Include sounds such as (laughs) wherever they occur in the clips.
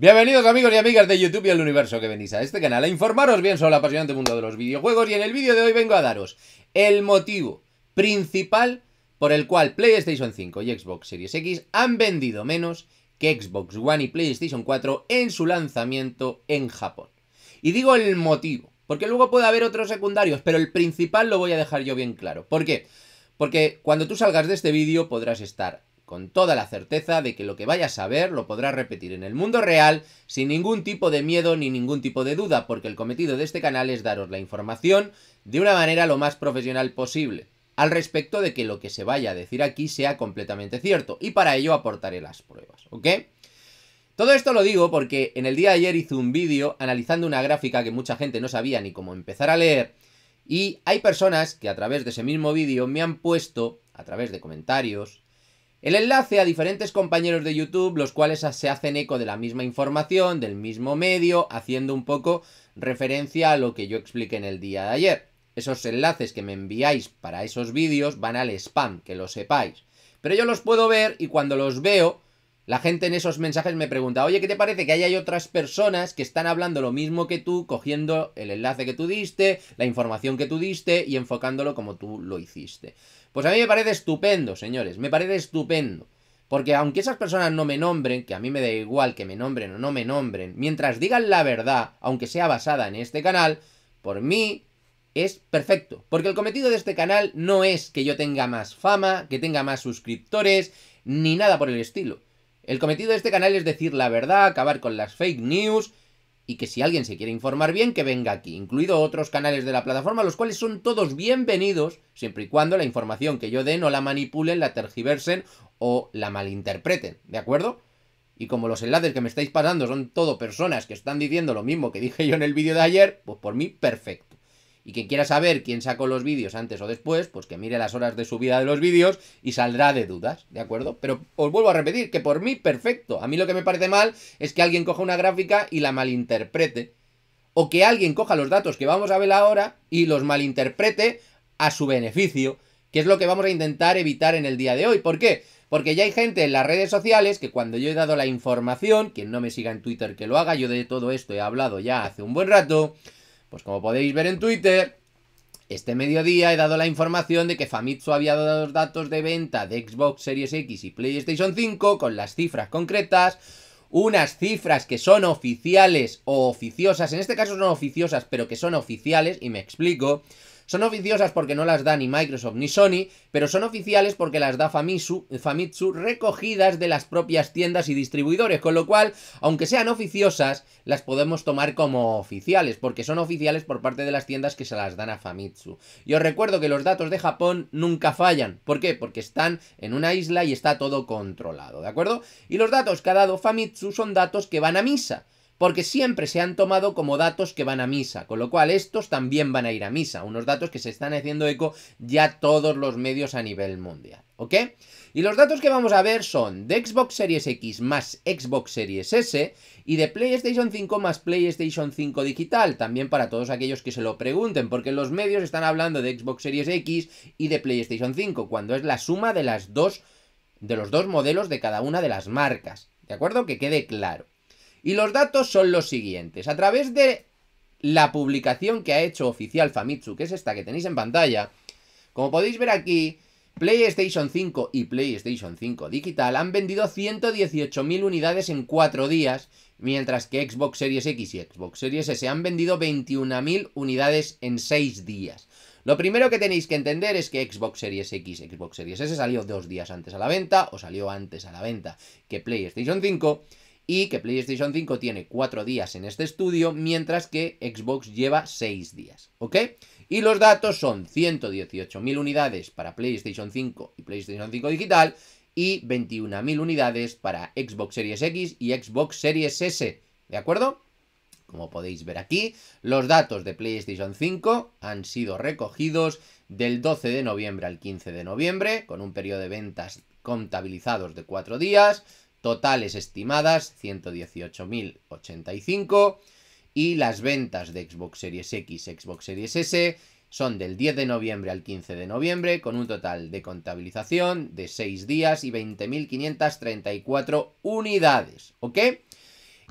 Bienvenidos amigos y amigas de YouTube y al universo que venís a este canal a informaros bien sobre el apasionante mundo de los videojuegos y en el vídeo de hoy vengo a daros el motivo principal por el cual PlayStation 5 y Xbox Series X han vendido menos que Xbox One y PlayStation 4 en su lanzamiento en Japón. Y digo el motivo, porque luego puede haber otros secundarios, pero el principal lo voy a dejar yo bien claro. ¿Por qué? Porque cuando tú salgas de este vídeo podrás estar con toda la certeza de que lo que vaya a saber lo podrás repetir en el mundo real sin ningún tipo de miedo ni ningún tipo de duda, porque el cometido de este canal es daros la información de una manera lo más profesional posible, al respecto de que lo que se vaya a decir aquí sea completamente cierto, y para ello aportaré las pruebas, ¿ok? Todo esto lo digo porque en el día de ayer hice un vídeo analizando una gráfica que mucha gente no sabía ni cómo empezar a leer, y hay personas que a través de ese mismo vídeo me han puesto, a través de comentarios, el enlace a diferentes compañeros de YouTube, los cuales se hacen eco de la misma información, del mismo medio, haciendo un poco referencia a lo que yo expliqué en el día de ayer. Esos enlaces que me enviáis para esos vídeos van al spam, que lo sepáis. Pero yo los puedo ver y cuando los veo, la gente en esos mensajes me pregunta, oye, ¿qué te parece que hay otras personas que están hablando lo mismo que tú, cogiendo el enlace que tú diste, la información que tú diste y enfocándolo como tú lo hiciste? Pues a mí me parece estupendo, señores, me parece estupendo. Porque aunque esas personas no me nombren, que a mí me da igual que me nombren o no me nombren, mientras digan la verdad, aunque sea basada en este canal, por mí es perfecto. Porque el cometido de este canal no es que yo tenga más fama, que tenga más suscriptores, ni nada por el estilo. El cometido de este canal es decir la verdad, acabar con las fake news y que si alguien se quiere informar bien, que venga aquí, incluido otros canales de la plataforma, los cuales son todos bienvenidos, siempre y cuando la información que yo dé no la manipulen, la tergiversen o la malinterpreten, ¿de acuerdo? Y como los enlaces que me estáis pasando son todo personas que están diciendo lo mismo que dije yo en el vídeo de ayer, pues por mí perfecto y quien quiera saber quién sacó los vídeos antes o después, pues que mire las horas de subida de los vídeos y saldrá de dudas, ¿de acuerdo? Pero os vuelvo a repetir que por mí, perfecto. A mí lo que me parece mal es que alguien coja una gráfica y la malinterprete. O que alguien coja los datos que vamos a ver ahora y los malinterprete a su beneficio, que es lo que vamos a intentar evitar en el día de hoy. ¿Por qué? Porque ya hay gente en las redes sociales que cuando yo he dado la información, quien no me siga en Twitter que lo haga, yo de todo esto he hablado ya hace un buen rato, pues como podéis ver en Twitter, este mediodía he dado la información de que Famitsu había dado los datos de venta de Xbox Series X y PlayStation 5 con las cifras concretas, unas cifras que son oficiales o oficiosas, en este caso son oficiosas, pero que son oficiales, y me explico. Son oficiosas porque no las da ni Microsoft ni Sony, pero son oficiales porque las da Famitsu, Famitsu recogidas de las propias tiendas y distribuidores, con lo cual, aunque sean oficiosas, las podemos tomar como oficiales, porque son oficiales por parte de las tiendas que se las dan a Famitsu. Y os recuerdo que los datos de Japón nunca fallan. ¿Por qué? Porque están en una isla y está todo controlado, ¿de acuerdo? Y los datos que ha dado Famitsu son datos que van a misa porque siempre se han tomado como datos que van a misa, con lo cual estos también van a ir a misa, unos datos que se están haciendo eco ya todos los medios a nivel mundial, ¿ok? Y los datos que vamos a ver son de Xbox Series X más Xbox Series S y de PlayStation 5 más PlayStation 5 digital, también para todos aquellos que se lo pregunten, porque los medios están hablando de Xbox Series X y de PlayStation 5, cuando es la suma de las dos de los dos modelos de cada una de las marcas, ¿de acuerdo? Que quede claro. Y los datos son los siguientes. A través de la publicación que ha hecho oficial Famitsu, que es esta que tenéis en pantalla, como podéis ver aquí, PlayStation 5 y PlayStation 5 Digital han vendido 118.000 unidades en 4 días, mientras que Xbox Series X y Xbox Series S han vendido 21.000 unidades en 6 días. Lo primero que tenéis que entender es que Xbox Series X, y Xbox Series S salió dos días antes a la venta o salió antes a la venta que PlayStation 5 y que PlayStation 5 tiene 4 días en este estudio, mientras que Xbox lleva 6 días, ¿ok? Y los datos son 118.000 unidades para PlayStation 5 y PlayStation 5 digital y 21.000 unidades para Xbox Series X y Xbox Series S, ¿de acuerdo? Como podéis ver aquí, los datos de PlayStation 5 han sido recogidos del 12 de noviembre al 15 de noviembre, con un periodo de ventas contabilizados de 4 días, totales estimadas 118.085 y las ventas de Xbox Series X, Xbox Series S son del 10 de noviembre al 15 de noviembre con un total de contabilización de 6 días y 20.534 unidades, ¿ok?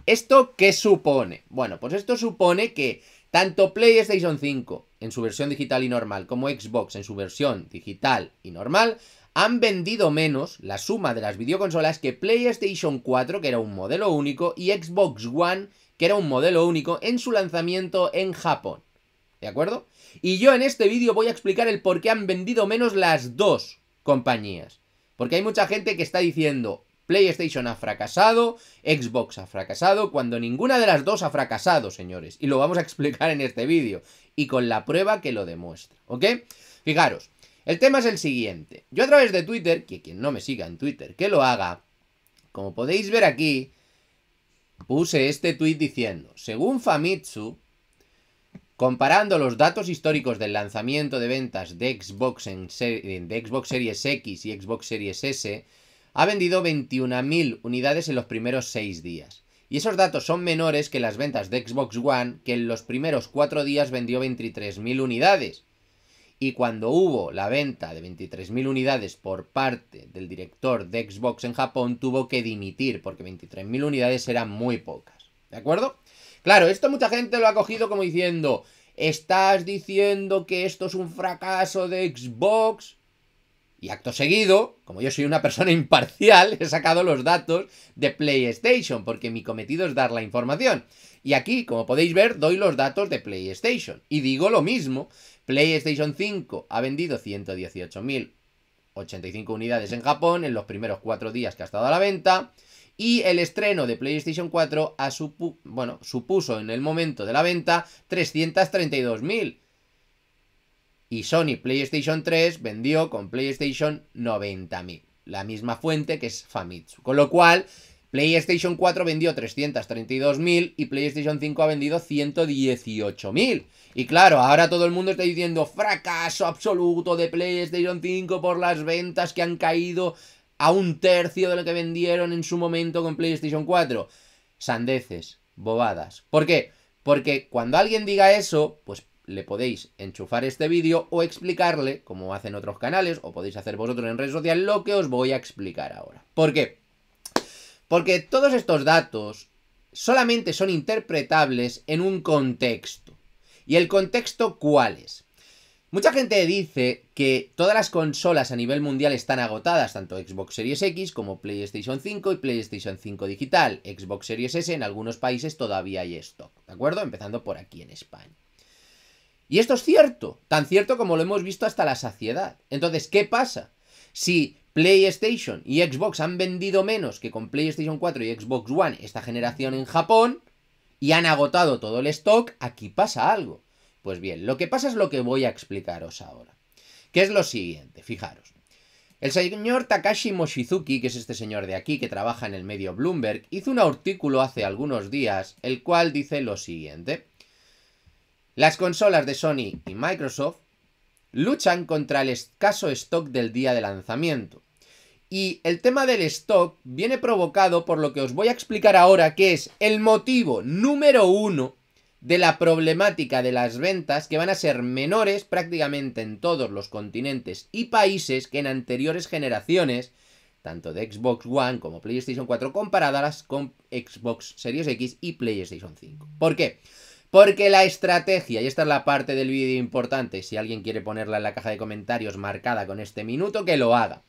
¿Esto qué supone? Bueno, pues esto supone que tanto PlayStation 5 en su versión digital y normal como Xbox en su versión digital y normal han vendido menos la suma de las videoconsolas que PlayStation 4, que era un modelo único, y Xbox One, que era un modelo único, en su lanzamiento en Japón. ¿De acuerdo? Y yo en este vídeo voy a explicar el por qué han vendido menos las dos compañías. Porque hay mucha gente que está diciendo, PlayStation ha fracasado, Xbox ha fracasado, cuando ninguna de las dos ha fracasado, señores. Y lo vamos a explicar en este vídeo, y con la prueba que lo demuestra, ¿ok? Fijaros, el tema es el siguiente. Yo a través de Twitter, que quien no me siga en Twitter, que lo haga, como podéis ver aquí, puse este tweet diciendo, según Famitsu, comparando los datos históricos del lanzamiento de ventas de Xbox, en de Xbox Series X y Xbox Series S, ha vendido 21.000 unidades en los primeros 6 días. Y esos datos son menores que las ventas de Xbox One, que en los primeros 4 días vendió 23.000 unidades y cuando hubo la venta de 23.000 unidades por parte del director de Xbox en Japón, tuvo que dimitir, porque 23.000 unidades eran muy pocas. ¿De acuerdo? Claro, esto mucha gente lo ha cogido como diciendo, estás diciendo que esto es un fracaso de Xbox. Y acto seguido, como yo soy una persona (laughs) imparcial, he sacado los datos de PlayStation, porque mi cometido es dar la información. Y aquí, como podéis ver, doy los datos de PlayStation. Y digo lo mismo PlayStation 5 ha vendido 118.085 unidades en Japón en los primeros cuatro días que ha estado a la venta. Y el estreno de PlayStation 4 ha bueno, supuso en el momento de la venta 332.000. Y Sony PlayStation 3 vendió con PlayStation 90.000. La misma fuente que es Famitsu. Con lo cual, PlayStation 4 vendió 332.000 y PlayStation 5 ha vendido 118.000. Y claro, ahora todo el mundo está diciendo fracaso absoluto de PlayStation 5 por las ventas que han caído a un tercio de lo que vendieron en su momento con PlayStation 4. Sandeces, bobadas. ¿Por qué? Porque cuando alguien diga eso, pues le podéis enchufar este vídeo o explicarle, como hacen otros canales, o podéis hacer vosotros en redes sociales, lo que os voy a explicar ahora. ¿Por qué? Porque todos estos datos solamente son interpretables en un contexto. ¿Y el contexto cuál es? Mucha gente dice que todas las consolas a nivel mundial están agotadas, tanto Xbox Series X como PlayStation 5 y PlayStation 5 digital. Xbox Series S en algunos países todavía hay stock, ¿de acuerdo? Empezando por aquí en España. Y esto es cierto, tan cierto como lo hemos visto hasta la saciedad. Entonces, ¿qué pasa? Si PlayStation y Xbox han vendido menos que con PlayStation 4 y Xbox One esta generación en Japón y han agotado todo el stock, aquí pasa algo. Pues bien, lo que pasa es lo que voy a explicaros ahora. Que es lo siguiente, fijaros. El señor Takashi Moshizuki, que es este señor de aquí que trabaja en el medio Bloomberg, hizo un artículo hace algunos días, el cual dice lo siguiente. Las consolas de Sony y Microsoft luchan contra el escaso stock del día de lanzamiento. Y el tema del stock viene provocado por lo que os voy a explicar ahora, que es el motivo número uno de la problemática de las ventas que van a ser menores prácticamente en todos los continentes y países que en anteriores generaciones, tanto de Xbox One como PlayStation 4 comparadas con Xbox Series X y PlayStation 5. ¿Por qué? Porque la estrategia, y esta es la parte del vídeo importante, si alguien quiere ponerla en la caja de comentarios marcada con este minuto, que lo haga.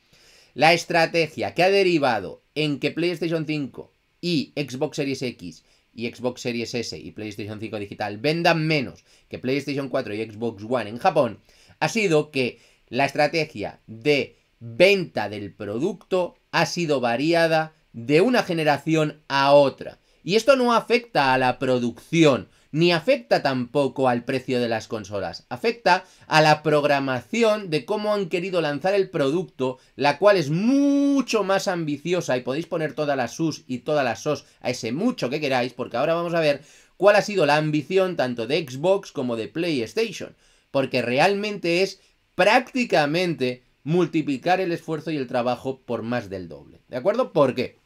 La estrategia que ha derivado en que PlayStation 5 y Xbox Series X y Xbox Series S y PlayStation 5 digital vendan menos que PlayStation 4 y Xbox One en Japón, ha sido que la estrategia de venta del producto ha sido variada de una generación a otra. Y esto no afecta a la producción, ni afecta tampoco al precio de las consolas, afecta a la programación de cómo han querido lanzar el producto, la cual es mucho más ambiciosa y podéis poner todas las sus y todas las sos a ese mucho que queráis, porque ahora vamos a ver cuál ha sido la ambición tanto de Xbox como de PlayStation, porque realmente es prácticamente multiplicar el esfuerzo y el trabajo por más del doble. ¿De acuerdo? ¿Por qué?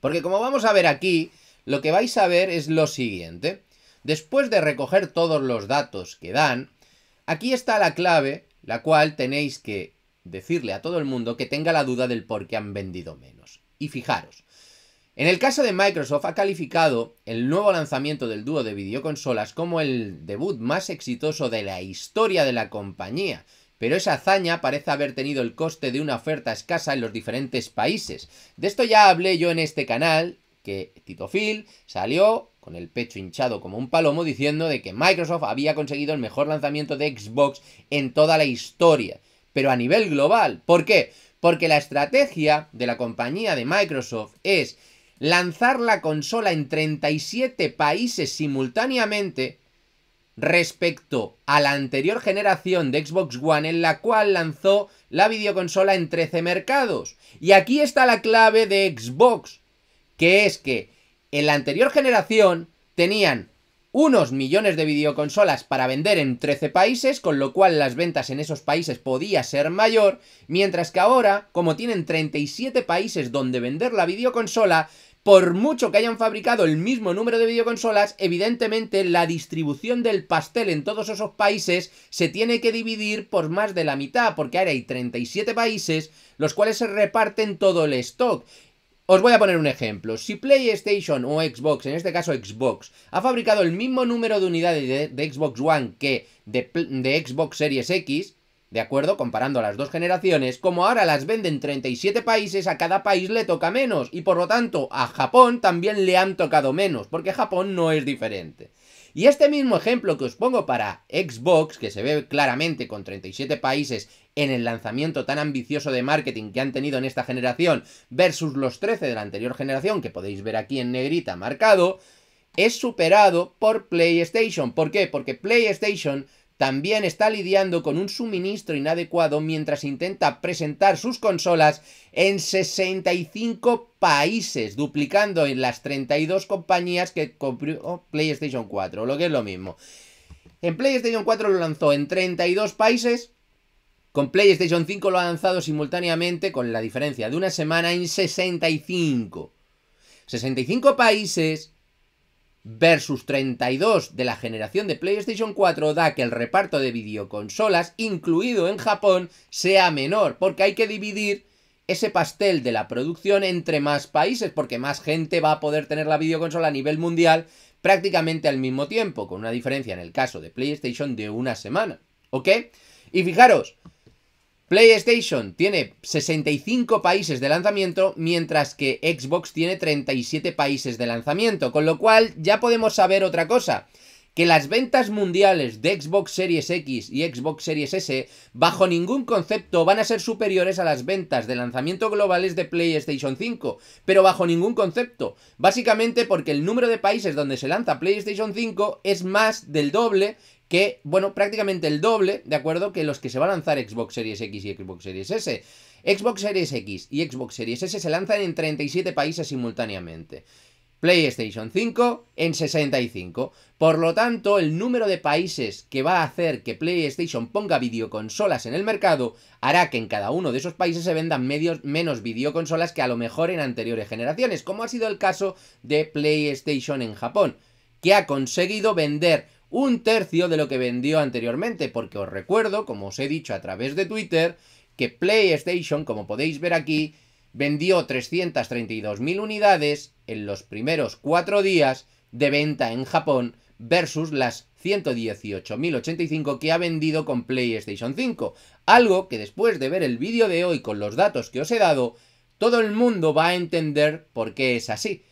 Porque como vamos a ver aquí, lo que vais a ver es lo siguiente. Después de recoger todos los datos que dan, aquí está la clave, la cual tenéis que decirle a todo el mundo que tenga la duda del por qué han vendido menos. Y fijaros, en el caso de Microsoft ha calificado el nuevo lanzamiento del dúo de videoconsolas como el debut más exitoso de la historia de la compañía, pero esa hazaña parece haber tenido el coste de una oferta escasa en los diferentes países. De esto ya hablé yo en este canal que Tito Phil salió con el pecho hinchado como un palomo diciendo de que Microsoft había conseguido el mejor lanzamiento de Xbox en toda la historia, pero a nivel global. ¿Por qué? Porque la estrategia de la compañía de Microsoft es lanzar la consola en 37 países simultáneamente respecto a la anterior generación de Xbox One en la cual lanzó la videoconsola en 13 mercados. Y aquí está la clave de Xbox que es que en la anterior generación tenían unos millones de videoconsolas para vender en 13 países, con lo cual las ventas en esos países podía ser mayor, mientras que ahora, como tienen 37 países donde vender la videoconsola, por mucho que hayan fabricado el mismo número de videoconsolas, evidentemente la distribución del pastel en todos esos países se tiene que dividir por más de la mitad, porque ahora hay 37 países, los cuales se reparten todo el stock. Os voy a poner un ejemplo. Si PlayStation o Xbox, en este caso Xbox, ha fabricado el mismo número de unidades de, Xbox One que de, de, Xbox Series X, ¿de acuerdo? Comparando las dos generaciones, como ahora las venden 37 países, a cada país le toca menos. Y por lo tanto, a Japón también le han tocado menos, porque Japón no es diferente. Y este mismo ejemplo que os pongo para Xbox, que se ve claramente con 37 países en el lanzamiento tan ambicioso de marketing que han tenido en esta generación, versus los 13 de la anterior generación, que podéis ver aquí en negrita marcado, es superado por PlayStation. ¿Por qué? Porque PlayStation también está lidiando con un suministro inadecuado mientras intenta presentar sus consolas en 65 países, duplicando en las 32 compañías que compró PlayStation 4, lo que es lo mismo. En PlayStation 4 lo lanzó en 32 países. Con PlayStation 5 lo ha lanzado simultáneamente, con la diferencia de una semana, en 65. 65 países versus 32 de la generación de PlayStation 4 da que el reparto de videoconsolas, incluido en Japón, sea menor, porque hay que dividir ese pastel de la producción entre más países, porque más gente va a poder tener la videoconsola a nivel mundial prácticamente al mismo tiempo, con una diferencia en el caso de PlayStation de una semana, ¿ok? Y fijaros, PlayStation tiene 65 países de lanzamiento, mientras que Xbox tiene 37 países de lanzamiento, con lo cual ya podemos saber otra cosa, que las ventas mundiales de Xbox Series X y Xbox Series S bajo ningún concepto van a ser superiores a las ventas de lanzamiento globales de PlayStation 5, pero bajo ningún concepto, básicamente porque el número de países donde se lanza PlayStation 5 es más del doble que, bueno, prácticamente el doble, ¿de acuerdo? Que los que se va a lanzar Xbox Series X y Xbox Series S. Xbox Series X y Xbox Series S se lanzan en 37 países simultáneamente. PlayStation 5 en 65. Por lo tanto, el número de países que va a hacer que PlayStation ponga videoconsolas en el mercado hará que en cada uno de esos países se vendan medios, menos videoconsolas que a lo mejor en anteriores generaciones, como ha sido el caso de PlayStation en Japón, que ha conseguido vender un tercio de lo que vendió anteriormente, porque os recuerdo, como os he dicho a través de Twitter, que PlayStation, como podéis ver aquí, vendió 332.000 unidades en los primeros cuatro días de venta en Japón versus las 118.085 que ha vendido con PlayStation 5. Algo que después de ver el vídeo de hoy con los datos que os he dado, todo el mundo va a entender por qué es así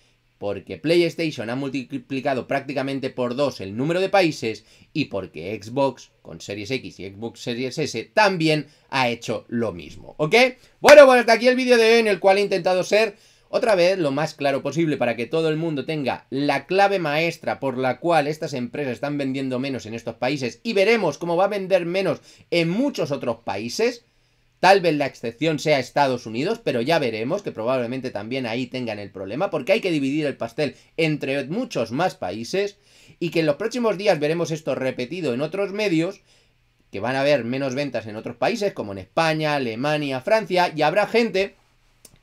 porque PlayStation ha multiplicado prácticamente por dos el número de países y porque Xbox con Series X y Xbox Series S también ha hecho lo mismo, ¿ok? Bueno, bueno, pues hasta aquí el vídeo de hoy en el cual he intentado ser otra vez lo más claro posible para que todo el mundo tenga la clave maestra por la cual estas empresas están vendiendo menos en estos países y veremos cómo va a vender menos en muchos otros países. Tal vez la excepción sea Estados Unidos, pero ya veremos que probablemente también ahí tengan el problema, porque hay que dividir el pastel entre muchos más países y que en los próximos días veremos esto repetido en otros medios, que van a haber menos ventas en otros países, como en España, Alemania, Francia, y habrá gente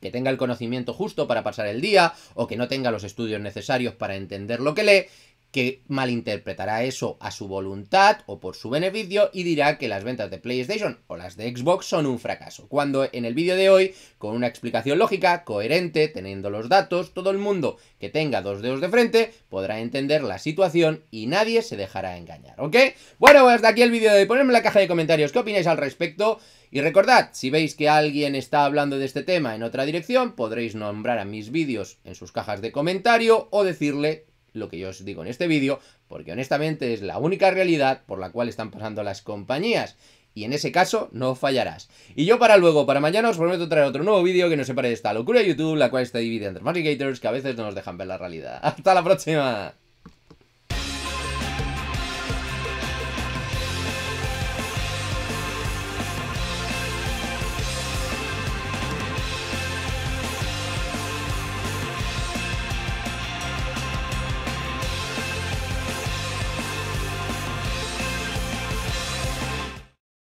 que tenga el conocimiento justo para pasar el día o que no tenga los estudios necesarios para entender lo que lee que malinterpretará eso a su voluntad o por su beneficio y dirá que las ventas de PlayStation o las de Xbox son un fracaso. Cuando en el vídeo de hoy, con una explicación lógica, coherente, teniendo los datos, todo el mundo que tenga dos dedos de frente podrá entender la situación y nadie se dejará engañar, ¿ok? Bueno, hasta aquí el vídeo de Ponedme en la caja de comentarios qué opináis al respecto. Y recordad, si veis que alguien está hablando de este tema en otra dirección, podréis nombrar a mis vídeos en sus cajas de comentario o decirle lo que yo os digo en este vídeo, porque honestamente es la única realidad por la cual están pasando las compañías. Y en ese caso no fallarás. Y yo para luego, para mañana, os prometo traer otro nuevo vídeo que no separe de esta locura de YouTube, la cual está dividida entre magicators que a veces no nos dejan ver la realidad. (laughs) ¡Hasta la próxima!